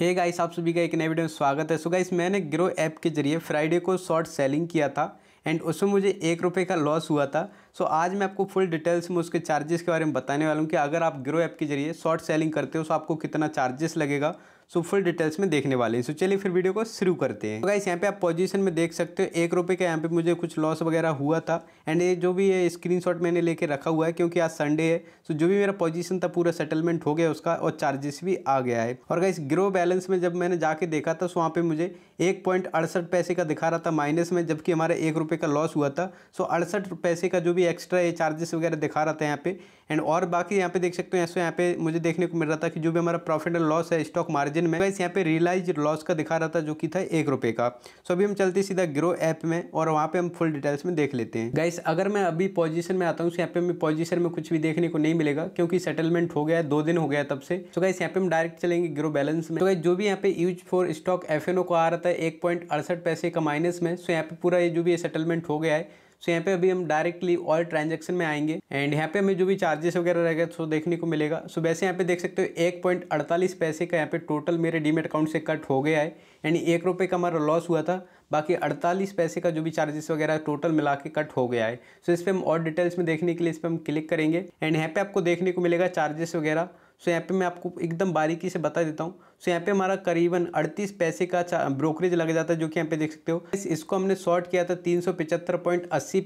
हे hey guys आप सभी का एक नए वीडियो में स्वागत है सो so गाइस मैंने ग्रो ऐप के जरिए फ्राइडे को शॉर्ट सेलिंग किया था एंड उसमें मुझे एक रुपये का लॉस हुआ था सो so आज मैं आपको फुल डिटेल्स में उसके चार्जेस के बारे में बताने वाला हूँ कि अगर आप ग्रो ऐप के जरिए शॉर्ट सेलिंग करते हो तो आपको कितना चार्जेस लगेगा सो फुल डिटेल्स में देखने वाले हैं सो चलिए फिर वीडियो को शुरू करते हैं तो गाइस यहाँ पे आप पोजीशन में देख सकते हो एक रुपये का यहाँ पे मुझे कुछ लॉस वगैरह हुआ था एंड ये जो भी ये स्क्रीनशॉट मैंने लेके रखा हुआ है क्योंकि आज संडे है सो जो भी मेरा पोजीशन था पूरा सेटलमेंट हो गया उसका और चार्जेस भी आ गया है और गाइस ग्रो बैलेंस में जब मैंने जाके देखा था सो वहाँ पर मुझे एक पैसे का दिखा रहा था माइनस में जबकि हमारा एक रुपये का लॉस हुआ था सो अड़सठ पैसे का जो भी एक्स्ट्रा ये चार्जेस वगैरह दिखा रहा था यहाँ पे एंड और बाकी यहाँ पे देख सकते हो ऐसे यहाँ पे मुझे देखने को मिल रहा था कि जो भी हमारा प्रॉफिट एंड लॉस है स्टॉक मार्जिन लेकिन में बस यहाँ पे रियलाइज लॉस का दिखा रहा था जो कि था एक रुपये का सो अभी हम चलते सीधा ग्रो ऐप में और वहाँ पे हम फुल डिटेल्स में देख लेते हैं गाइस अगर मैं अभी पोजीशन में आता हूँ तो यहाँ पे हमें पोजीशन में कुछ भी देखने को नहीं मिलेगा क्योंकि सेटलमेंट हो गया है दो दिन हो गया तब से तो गाइस यहाँ पे हम डायरेक्ट चलेंगे ग्रो बैलेंस में तो गाइस जो भी यहाँ पे यूज फॉर स्टॉक एफ को आ रहा था एक पैसे का माइनस में सो यहाँ पे पूरा ये जो भी सेटलमेंट हो गया है सो यहाँ पे अभी हम डायरेक्टली ऑल ट्रांजेक्शन में आएंगे एंड यहाँ पे हमें जो भी चार्जेस वगैरह रहेगा तो देखने को मिलेगा सो वैसे यहाँ पे देख सकते हो एक पॉइंट अड़तालीस पैसे का यहाँ पे टोटल मेरे डीमेट अकाउंट से कट हो गया है यानी एक रुपये का हमारा लॉस हुआ था बाकी अड़तालीस पैसे का जो भी चार्जेस वगैरह टोटल मिला के कट हो गया है सो इस पर हम और डिटेल्स में देखने के लिए इस पर हम क्लिक करेंगे एंड यहाँ पे आपको देखने को मिलेगा चार्जेस वगैरह सो यहाँ पे मैं आपको एकदम बारीकी से बता देता हूँ सो यहाँ पे हमारा करीबन 38 पैसे का ब्रोकरेज लग जाता है जो कि यहाँ पे देख सकते हो इस, इसको हमने शॉर्ट किया था तीन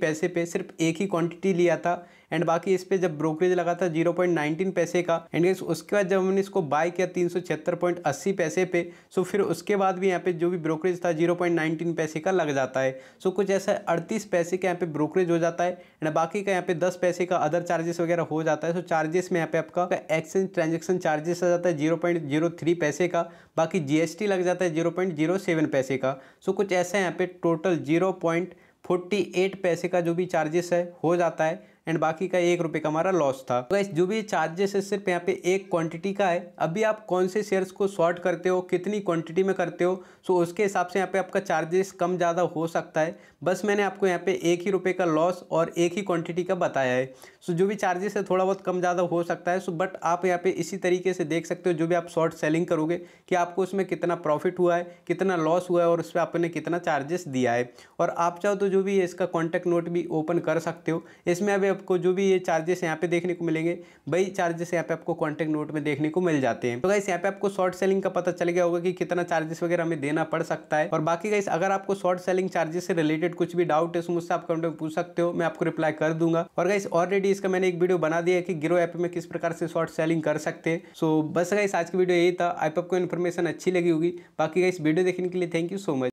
पैसे पे सिर्फ एक ही क्वांटिटी लिया था एंड बाकी इस पर जब ब्रोकरेज लगा था जीरो पॉइंट नाइनटीन पैसे का एंड उसके बाद जब हमने इसको बाय किया तीन सौ छिहत्तर पॉइंट अस्सी पैसे पे सो फिर उसके बाद भी यहाँ पे जो भी ब्रोकरेज था जीरो पॉइंट नाइनटीन पैसे का लग जाता है सो कुछ ऐसा अड़तीस पैसे का यहाँ पे ब्रोकरेज हो जाता है एंड बाकी का यहाँ पे दस पैसे का अदर चार्जेस वगैरह हो जाता है सो चार्जेस में यहाँ पे आपका एक्सचेंज ट्रांजेक्शन चार्जेस आ जाता है जीरो पॉइंट जीरो थ्री पैसे का बाकी टी लग जाता है जीरो पॉइंट जीरो सेवन पैसे का सो कुछ ऐसा यहाँ पे total zero point forty eight पैसे का जो भी चार्जेस है हो जाता है एंड बाकी का एक रुपये का हमारा लॉस था तो जो भी चार्जेस है सिर्फ यहाँ पे एक क्वांटिटी का है अभी आप कौन से शेयर्स को शॉर्ट करते हो कितनी क्वांटिटी में करते हो सो उसके हिसाब से यहाँ पे आपका चार्जेस कम ज़्यादा हो सकता है बस मैंने आपको यहाँ पे एक ही रुपये का लॉस और एक ही क्वान्टिटी का बताया है सो जो भी चार्जेस है थोड़ा बहुत कम ज़्यादा हो सकता है सो बट आप यहाँ पे इसी तरीके से देख सकते हो जो भी आप शॉर्ट सेलिंग करोगे कि आपको उसमें कितना प्रॉफिट हुआ है कितना लॉस हुआ है और उस पर आपने कितना चार्जेस दिया है और आप चाहो तो जो भी इसका कॉन्टैक्ट नोट भी ओपन कर सकते हो इसमें अभी आपको जो भी ये चार्जेस यहाँ पे देखने को मिलेंगे वही चार्जेस यहाँ पे आपको कॉन्टैक्ट नोट में देखने को मिल जाते हैं तो गाइस यहाँ पे आपको शॉर्ट सेलिंग का पता चल गया होगा कि कितना चार्जेस वगैरह हमें देना पड़ सकता है और बाकी गाइस अगर आपको शॉर्ट सेलिंग चार्जेस से रिलेटेड कुछ भी डाउट है तो मुझसे आप कमेंट में पूछ सकते हो मैं आपको रिप्लाई कर दूंगा और गाइस ऑलरेडी इसका मैंने एक वीडियो बना दिया कि गिरो ऐप में किस प्रकार से शॉर्ट सेलिंग कर सकते हैं सो बस गाइस आज की वीडियो यही था आप आपको इन्फॉर्मेशन अच्छी लगी होगी बाकी गाइस वीडियो देखने के लिए थैंक यू सो मच